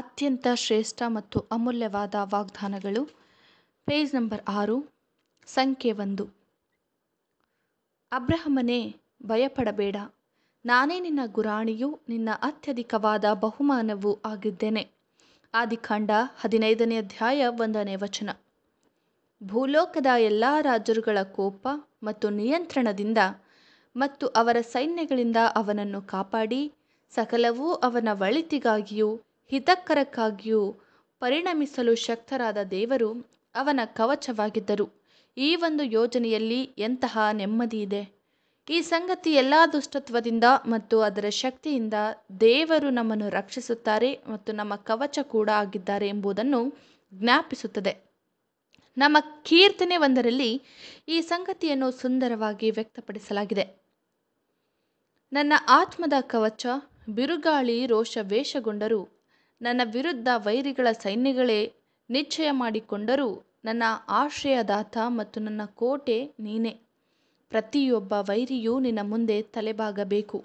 ಅತ್ಯಂತ ಶ್ರೇಷ್ಠ ಮತ್ತು ಅಮೂಲ್ಯವಾದ ವಾಗ್ದಾನಗಳು ಪೇಜ್ ನಂಬರ್ ಆರು ಸಂಖ್ಯೆ ಒಂದು ಅಬ್ರಹಮನೇ ಭಯಪಡಬೇಡ ನಾನೇ ನಿನ್ನ ಗುರಾಣಿಯು ನಿನ್ನ ಅತ್ಯಧಿಕವಾದ ಬಹುಮಾನವೂ ಆಗಿದ್ದೇನೆ ಆದಿಕಾಂಡ ಹದಿನೈದನೇ ಅಧ್ಯಾಯ ಒಂದನೇ ವಚನ ಭೂಲೋಕದ ಎಲ್ಲ ರಾಜರುಗಳ ಕೋಪ ಮತ್ತು ನಿಯಂತ್ರಣದಿಂದ ಮತ್ತು ಅವರ ಸೈನ್ಯಗಳಿಂದ ಅವನನ್ನು ಕಾಪಾಡಿ ಸಕಲವೂ ಅವನ ಒಳಿತಿಗಾಗಿಯೂ ಹಿತಕರಕ್ಕಾಗಿಯೂ ಪರಿಣಮಿಸಲು ಶಕ್ತರಾದ ದೇವರು ಅವನ ಕವಚವಾಗಿದ್ದರು ಈ ಒಂದು ಯೋಜನೆಯಲ್ಲಿ ಎಂತಹ ನೆಮ್ಮದಿಯಿದೆ ಈ ಸಂಗತಿ ಎಲ್ಲ ದುಷ್ಟತ್ವದಿಂದ ಮತ್ತು ಅದರ ಶಕ್ತಿಯಿಂದ ದೇವರು ನಮ್ಮನ್ನು ರಕ್ಷಿಸುತ್ತಾರೆ ಮತ್ತು ನಮ್ಮ ಕವಚ ಕೂಡ ಆಗಿದ್ದಾರೆ ಎಂಬುದನ್ನು ಜ್ಞಾಪಿಸುತ್ತದೆ ನಮ್ಮ ಕೀರ್ತನೆ ಒಂದರಲ್ಲಿ ಈ ಸಂಗತಿಯನ್ನು ಸುಂದರವಾಗಿ ವ್ಯಕ್ತಪಡಿಸಲಾಗಿದೆ ನನ್ನ ಆತ್ಮದ ಕವಚ ಬಿರುಗಾಳಿ ರೋಷ ವೇಷಗೊಂಡರೂ ನನ್ನ ವಿರುದ್ಧ ವೈರಿಗಳ ಸೈನ್ಯಗಳೇ ನಿಶ್ಚಯ ಮಾಡಿಕೊಂಡರೂ ನನ್ನ ಆಶ್ರಯದಾತ ಮತ್ತು ನನ್ನ ಕೋಟೆ ನೀನೇ ಪ್ರತಿಯೊಬ್ಬ ವೈರಿಯೂ ನಿನ್ನ ಮುಂದೆ ತಲೆಬಾಗಬೇಕು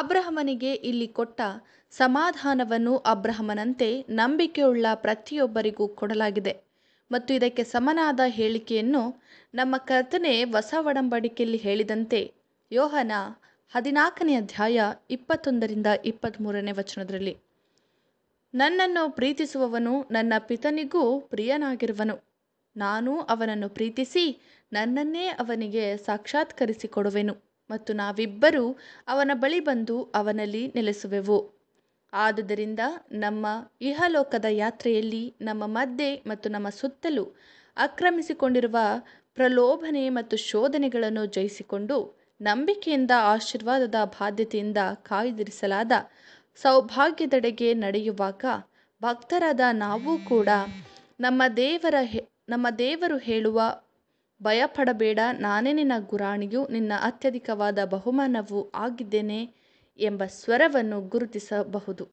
ಅಬ್ರಹಮನಿಗೆ ಇಲ್ಲಿ ಕೊಟ್ಟ ಸಮಾಧಾನವನ್ನು ಅಬ್ರಹಮನಂತೆ ನಂಬಿಕೆಯುಳ್ಳ ಪ್ರತಿಯೊಬ್ಬರಿಗೂ ಕೊಡಲಾಗಿದೆ ಮತ್ತು ಇದಕ್ಕೆ ಸಮನಾದ ಹೇಳಿಕೆಯನ್ನು ನಮ್ಮ ಕರ್ತನೆ ಹೊಸ ಒಡಂಬಡಿಕೆಯಲ್ಲಿ ಹೇಳಿದಂತೆ ಯೋಹನ ಹದಿನಾಲ್ಕನೇ ಅಧ್ಯಾಯ ಇಪ್ಪತ್ತೊಂದರಿಂದ ಇಪ್ಪತ್ತ್ಮೂರನೇ ವಚನದಲ್ಲಿ ನನ್ನನ್ನು ಪ್ರೀತಿಸುವವನು ನನ್ನ ಪಿತನಿಗೂ ಪ್ರಿಯನಾಗಿರುವನು ನಾನು ಅವನನ್ನು ಪ್ರೀತಿಸಿ ನನ್ನನ್ನೇ ಅವನಿಗೆ ಸಾಕ್ಷಾತ್ಕರಿಸಿಕೊಡುವೆನು ಮತ್ತು ನಾವಿಬ್ಬರೂ ಅವನ ಬಳಿ ಬಂದು ಅವನಲ್ಲಿ ನೆಲೆಸುವೆವು ಆದುದರಿಂದ ನಮ್ಮ ಇಹಲೋಕದ ಯಾತ್ರೆಯಲ್ಲಿ ನಮ್ಮ ಮಧ್ಯೆ ಮತ್ತು ನಮ್ಮ ಸುತ್ತಲೂ ಆಕ್ರಮಿಸಿಕೊಂಡಿರುವ ಪ್ರಲೋಭನೆ ಮತ್ತು ಶೋಧನೆಗಳನ್ನು ಜಯಿಸಿಕೊಂಡು ನಂಬಿಕೆಯಿಂದ ಆಶೀರ್ವಾದದ ಬಾಧ್ಯತೆಯಿಂದ ಕಾಯ್ದಿರಿಸಲಾದ ಸೌಭಾಗ್ಯದೆಡೆಗೆ ನಡೆಯುವಾಗ ಭಕ್ತರಾದ ನಾವೂ ಕೂಡ ನಮ್ಮ ದೇವರ ನಮ್ಮ ದೇವರು ಹೇಳುವ ಭಯಪಡಬೇಡ ನಾನೇ ನಿನ್ನ ಗುರಾಣಿಯು ನಿನ್ನ ಅತ್ಯಧಿಕವಾದ ಬಹುಮಾನವು ಆಗಿದ್ದೇನೆ ಎಂಬ ಸ್ವರವನ್ನು ಗುರುತಿಸಬಹುದು